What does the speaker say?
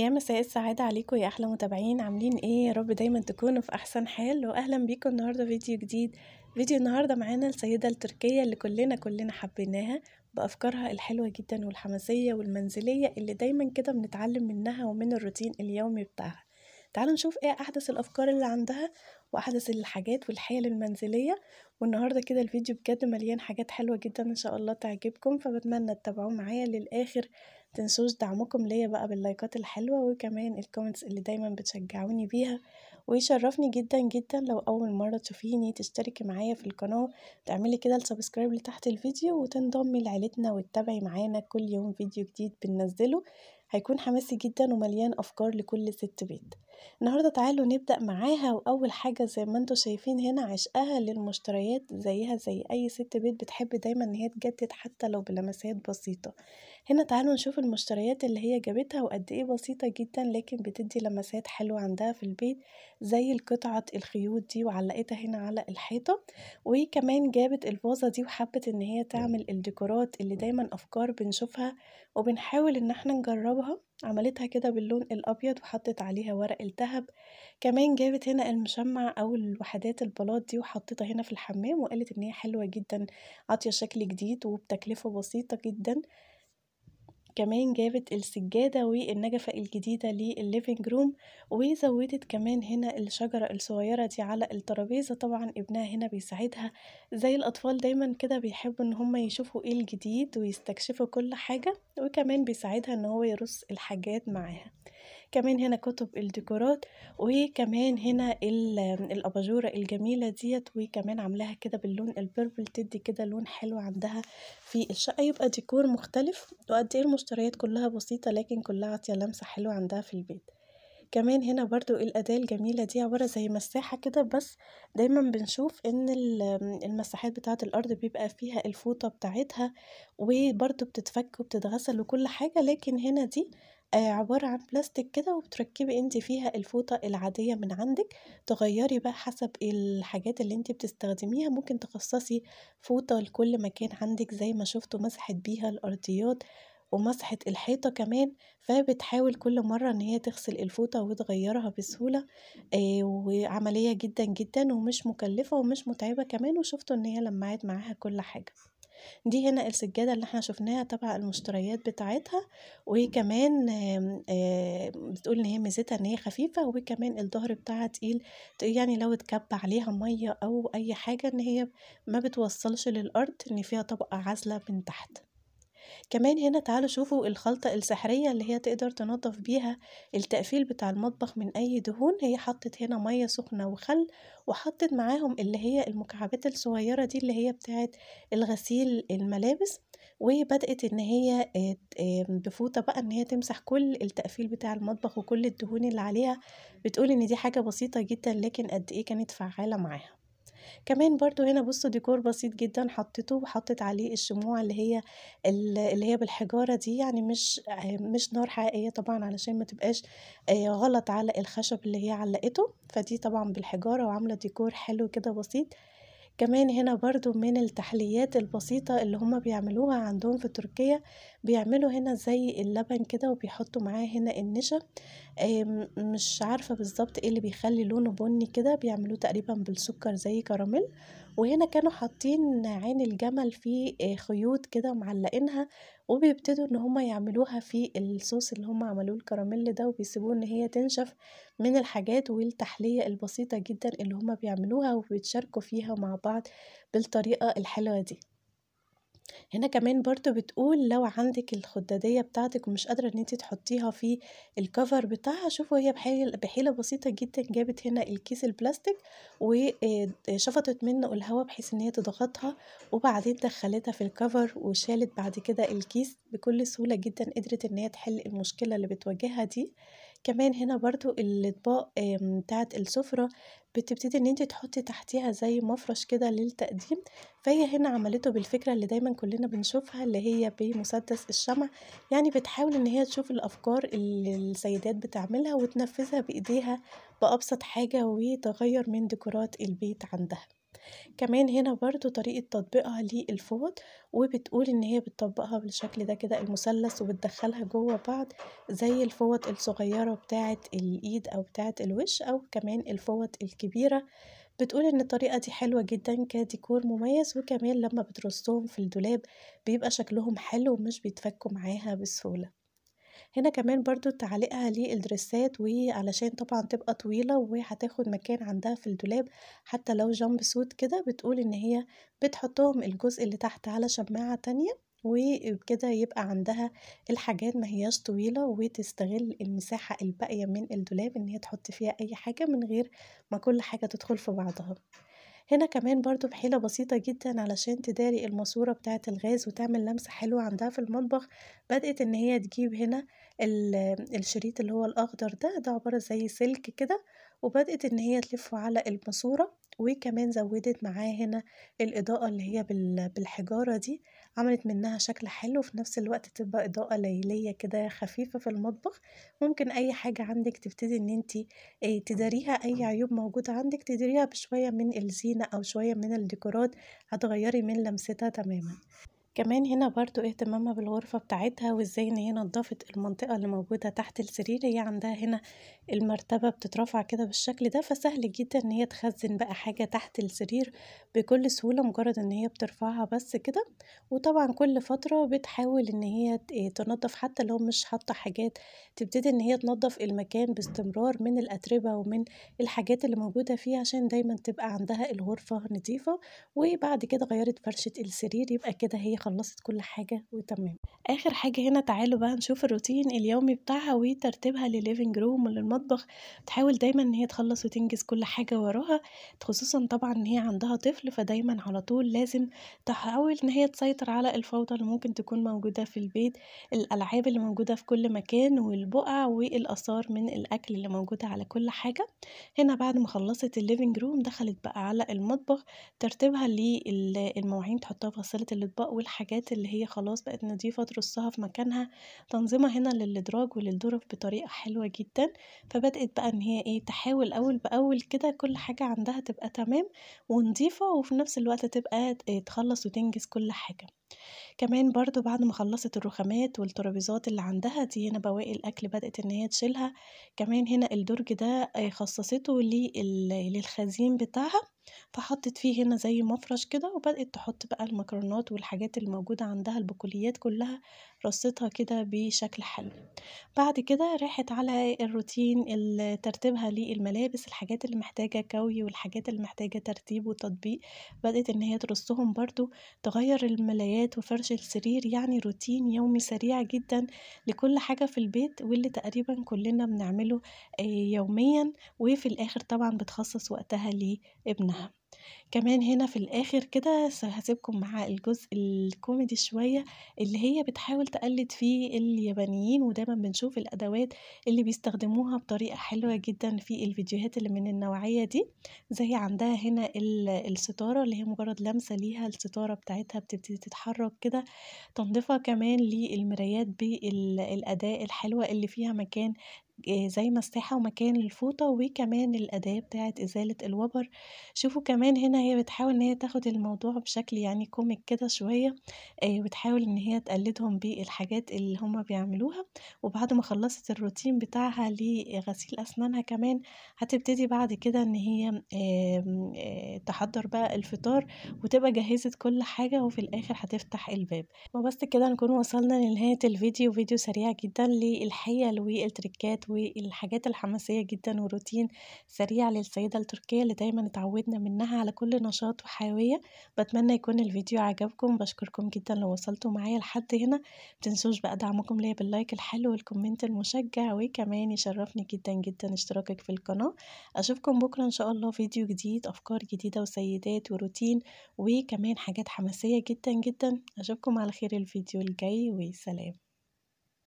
يا مساء السعادة عليكم يا أحلى متابعين عاملين إيه يا رب دايما تكونوا في أحسن حال وأهلا بيكم النهاردة فيديو جديد فيديو النهاردة معانا السيدة التركية اللي كلنا كلنا حبيناها بأفكارها الحلوة جدا والحماسية والمنزلية اللي دايما كده بنتعلم منها ومن الروتين اليومي بتاعها تعالوا نشوف ايه أحدث الأفكار اللي عندها وأحدث الحاجات والحيل المنزلية والنهاردة كده الفيديو بجد مليان حاجات حلوة جدا إن شاء الله تعجبكم فبتمنى تتابعوه معايا للآخر تنسوش دعمكم ليا بقى باللايكات الحلوة وكمان الكومنتس اللي دايما بتشجعوني بيها ويشرفني جدا جدا لو أول مرة تشوفيني تشتركي معايا في القناة تعملي كده السبسكرايب لتحت الفيديو وتنضمي لعيلتنا وتتابعي معانا كل يوم فيديو جديد بننزله هيكون حماسي جدا ومليان أفكار لكل ست بيت النهاردة تعالوا نبدأ معاها وأول حاجة زي ما انتوا شايفين هنا عشقها للمشتريات زيها زي أي ست بيت بتحب دايما ان هي تجدد حتى لو بلمسات بسيطة هنا تعالوا نشوف المشتريات اللي هي جابتها وقد ايه بسيطة جدا لكن بتدي لمسات حلوة عندها في البيت زي القطعة الخيوط دي وعلقتها هنا على الحيطة وكمان جابت الفازة دي وحبت ان هي تعمل الديكورات اللي دايما أفكار بنشوفها وبنحاول ان احنا نجربها عملتها كده باللون الأبيض وحطت عليها ورق الذهب كمان جابت هنا المشمع أو الوحدات البلاط دي وحطيتها هنا في الحمام وقالت إن هي حلوة جدا عاطية شكل جديد وبتكلفة بسيطة جدا كمان جابت السجادة والنجفة الجديدة للليفينج روم وزودت كمان هنا الشجرة الصغيرة دي على الترابيزة طبعا ابنها هنا بيساعدها زي الأطفال دايما كده بيحبوا ان هم يشوفوا ايه الجديد ويستكشفوا كل حاجة وكمان بيساعدها ان هو يرص الحاجات معاها كمان هنا كتب الديكورات وكمان هنا الاباجوره الجميله ديت وكمان عاملاها كده باللون البيربل تدي كده لون حلو عندها في الشقه يبقى ديكور مختلف وقد ايه المشتريات كلها بسيطه لكن كلها عطيه لمسه حلوه عندها في البيت كمان هنا برضو الأداة الجميلة دي عبارة زي مساحة كده بس دايما بنشوف ان المساحات بتاعة الأرض بيبقى فيها الفوطة بتاعتها وبرضو بتتفك وبتتغسل وكل حاجة لكن هنا دي آه، عبارة عن بلاستيك كده وبتركبي أنتِ فيها الفوطة العادية من عندِك، تغيّري بقى حسب الحاجات اللي أنتِ بتستخدميها، ممكن تخصصي فوطة لكل مكان عندِك زي ما شُفتوا مسحِت بيها الأرضيات ومسحِت الحيطة كمان، فبتحاول كل مرّة إن هي تغسل الفوطة وتغيّرها بسهولة آه، وعملية جدًا، جدًا ومش مكلّفة ومش مُتعبة كمان وشُفتوا إن هي لمّعِت معاها كل حاجة. دي هنا السجادة اللي احنا شفناها تبع المشتريات بتاعتها وكمان بتقول ان هي ميزتها ان هي خفيفة وكمان الظهر بتاعها تقيل يعني لو اتكب عليها مية او اي حاجة ان هي ما بتوصلش للارض ان فيها طبقة عازلة من تحت كمان هنا تعالوا شوفوا الخلطة السحرية اللي هي تقدر تنظف بيها التقفيل بتاع المطبخ من أي دهون هي حطت هنا مية سخنة وخل وحطت معاهم اللي هي المكعبات الصغيرة دي اللي هي بتاعت الغسيل الملابس وبدأت إن هي آه، بفوطة بقى إن هي تمسح كل التقفيل بتاع المطبخ وكل الدهون اللي عليها بتقول إن دي حاجة بسيطة جدا لكن قد إيه كانت فعالة معاها كمان برضو هنا بصوا ديكور بسيط جدا حطيته وحطيت عليه الشموع اللي هي اللي هي بالحجاره دي يعني مش آه، مش نار حقيقيه طبعا علشان ما تبقاش آه، غلط على الخشب اللي هي علقته فدي طبعا بالحجاره وعامله ديكور حلو كده بسيط كمان هنا برضو من التحليات البسيطة اللي هما بيعملوها عندهم في تركيا بيعملوا هنا زي اللبن كده وبيحطوا معاه هنا النشا مش عارفة بالظبط ايه اللي بيخلي لونه بني كده بيعملوه تقريبا بالسكر زي كراميل وهنا كانوا حاطين عين الجمل في آه، خيوط كده معلقينها وبيبتدوا ان هما يعملوها في الصوص اللي هما عملوه الكراميل ده وبيسيبوه ان هي تنشف من الحاجات والتحلية البسيطة جدا اللي هما بيعملوها وبيتشاركوا فيها مع بعض بالطريقة الحلوة دي هنا كمان برضو بتقول لو عندك الخدادية بتاعتك ومش قادرة ان انت تحطيها في الكفر بتاعها شوفوا هي بحيلة بسيطة جدا جابت هنا الكيس البلاستيك وشفطت آه، منه الهواء بحيث ان هي تضغطها وبعدين دخلتها في الكفر وشالت بعد كده الكيس بكل سهولة جدا قدرت ان هي تحل المشكلة اللي بتواجهها دي كمان هنا برضو الأطباق بتاعت السفرة بتبتدي إن أنتِ تحطي تحتيها زي مفرش كده للتقديم، فهي هنا عملته بالفكرة اللي دايمًا كلنا بنشوفها اللي هي بمسدس الشمع، يعني بتحاول إن هي تشوف الأفكار اللي السيدات بتعملها وتنفذها بإيديها بأبسط حاجة وتغير من ديكورات البيت عندها. كمان هنا برضو طريقة تطبيقها للفوط وبتقول ان هي بتطبقها بالشكل ده كده المثلث وبتدخلها جوه بعض زي الفوط الصغيرة بتاعة الايد او بتاعة الوش او كمان الفوط الكبيرة بتقول ان الطريقة دي حلوة جدا كديكور مميز وكمان لما بترصهم في الدولاب بيبقى شكلهم حلو ومش بيتفكوا معاها بسهولة هنا كمان برضو تعليقها للدريسات وهي علشان طبعا تبقى طويلة وهتاخد مكان عندها في الدولاب حتى لو جامب سوت كده بتقول ان هي بتحطهم الجزء اللي تحت على شماعة تانية وبكده يبقى عندها الحاجات ما هياش طويلة وتستغل المساحة الباقية من الدولاب ان هي تحط فيها اي حاجة من غير ما كل حاجة تدخل في بعضها هنا كمان برضو بحيلة بسيطة جدا علشان تداري الماسورة بتاعة الغاز وتعمل لمسة حلوة عندها في المطبخ بدأت ان هي تجيب هنا الشريط اللي هو الاخضر ده ده عبارة زي سلك كده وبدأت ان هي تلفه على الماسورة وكمان زودت معاه هنا الإضاءة اللي هي بالحجارة دي عملت منها شكل حلو وفي نفس الوقت تبقى إضاءة ليلية كده خفيفة في المطبخ ممكن أي حاجة عندك تبتدي إن انت تداريها أي آه. عيوب موجودة عندك تداريها بشوية من الزينة أو شوية من الديكورات هتغيري من لمستها تماما كمان هنا برضو اهتمامها بالغرفة بتاعتها وازاي ان هي نضفت المنطقة اللي موجودة تحت السرير هي عندها هنا المرتبة بتترفع كده بالشكل ده فسهل جدا ان هي تخزن بقى حاجة تحت السرير بكل سهولة مجرد ان هي بترفعها بس كده وطبعا كل فترة بتحاول ان هي إيه، تنضف حتى لو مش حاطة حاجات تبتدي ان هي تنضف المكان باستمرار من الأتربة ومن الحاجات اللي موجودة فيه عشان دايما تبقى عندها الغرفة نظيفة وبعد كده غيرت فرشة السرير يبقى كده هي خلصت كل حاجة وتمام آخر حاجة هنا تعالوا بقى نشوف الروتين اليومي بتاعها وترتيبها لليفنج روم وللمطبخ تحاول دايما ان هي تخلص وتنجز كل حاجة وراها خصوصا طبعا ان هي عندها طفل فدايما على طول لازم تحاول ان هي تسيطر على الفوضى اللي ممكن تكون موجودة في البيت الألعاب اللي موجودة في كل مكان والبقع والآثار من الأكل اللي موجودة على كل حاجة هنا بعد ما خلصت الليفنج روم دخلت بقى على المطبخ ترتيبها للمواعين تحطها في غسالة الأطباق الحاجات اللي هي خلاص بقت نضيفة ترصها في مكانها تنظيمها هنا للإدراج وللدرف بطريقة حلوة جدا فبدأت بقى إن هي إيه تحاول أول بأول كده كل حاجة عندها تبقى تمام ونضيفة وفي نفس الوقت تبقى آه، تخلص وتنجز كل حاجة كمان برضو بعد ما خلصت الرخامات والترابيزات اللي عندها دي هنا بواقي الأكل بدأت إن هي تشيلها كمان هنا الدرج ده آه، خصصته للخزين بتاعها فحطت فيه هنا زي مفرش كده وبدأت تحط بقى المكرونات والحاجات الموجودة عندها البقوليات كلها رصتها كده بشكل حلو بعد كده راحت على الروتين اللي ترتيبها للملابس الحاجات اللي محتاجة كوي والحاجات اللي محتاجة ترتيب وتطبيق بدأت ان هي ترصهم برضو تغير الملايات وفرش السرير يعني روتين يومي سريع جدا لكل حاجة في البيت واللي تقريبا كلنا بنعمله آه، يوميا وفي الاخر طبعا بتخصص وقتها لابنها كمان هنا في الآخر كده هسيبكم مع الجزء الكوميدي شوية اللي هي بتحاول تقلد فيه اليابانيين ودايما بنشوف الأدوات اللي بيستخدموها بطريقة حلوة جدا في الفيديوهات اللي من النوعية دي زي عندها هنا الستارة اللي هي مجرد لمسة ليها الستارة بتاعتها بتبتدي تتحرك كده تنضيفها كمان للمرايات بالأداة الحلوة اللي فيها مكان آه، زي مساحة ومكان للفوطة وكمان الأداة بتاعة إزالة الوبر شوفوا كمان هنا هي بتحاول إن هي تاخد الموضوع بشكل يعني كوميك كده شوية آه، وتحاول إن هي تقلدهم بالحاجات اللي هما بيعملوها وبعد ما خلصت الروتين بتاعها لغسيل أسنانها كمان هتبتدي بعد كده إن هي آه، تحضر بقى الفطار وتبقى جهزت كل حاجة وفي الآخر هتفتح الباب وبس كده نكون وصلنا لنهاية الفيديو فيديو سريع جدا للحيل والتركات والحاجات الحماسية جدا وروتين سريع للسيدة التركية اللي دايما اتعودنا منها على كل نشاط وحيوية بتمنى يكون الفيديو عجبكم بشكركم جدا لو وصلتوا معايا لحد هنا متنسوش بقى دعمكم ليا باللايك الحلو والكومنت المشجع وكمان يشرفني جدا جدا اشتراكك في القناة اشوفكم بكرة ان شاء الله فيديو جديد افكار جديدة وسيدات وروتين وكمان حاجات حماسية جدا جدا اشوفكم على خير الفيديو الجاي وسلام